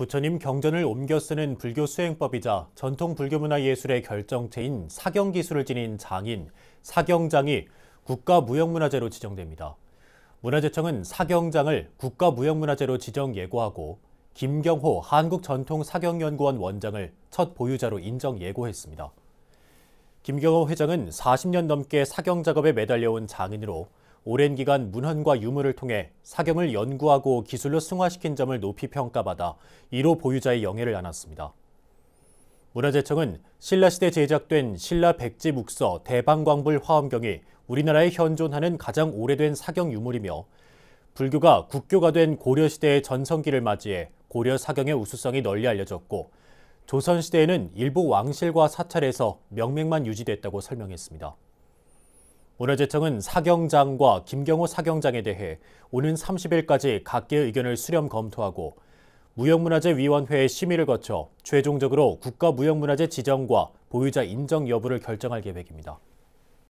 부처님 경전을 옮겨 쓰는 불교 수행법이자 전통 불교 문화 예술의 결정체인 사경 기술을 지닌 장인, 사경장이 국가무형문화재로 지정됩니다. 문화재청은 사경장을 국가무형문화재로 지정 예고하고 김경호 한국전통사경연구원 원장을 첫 보유자로 인정 예고했습니다. 김경호 회장은 40년 넘게 사경 작업에 매달려온 장인으로 오랜 기간 문헌과 유물을 통해 사경을 연구하고 기술로 승화시킨 점을 높이 평가받아 1호 보유자의 영예를 안았습니다. 문화재청은 신라시대 제작된 신라 백지 묵서 대방광불 화엄경이 우리나라에 현존하는 가장 오래된 사경 유물이며 불교가 국교가 된 고려시대의 전성기를 맞이해 고려 사경의 우수성이 널리 알려졌고 조선시대에는 일부 왕실과 사찰에서 명맥만 유지됐다고 설명했습니다. 문화재청은 사경장과 김경호 사경장에 대해 오는 30일까지 각계의 의견을 수렴 검토하고 무형문화재위원회의 심의를 거쳐 최종적으로 국가무형문화재 지정과 보유자 인정 여부를 결정할 계획입니다.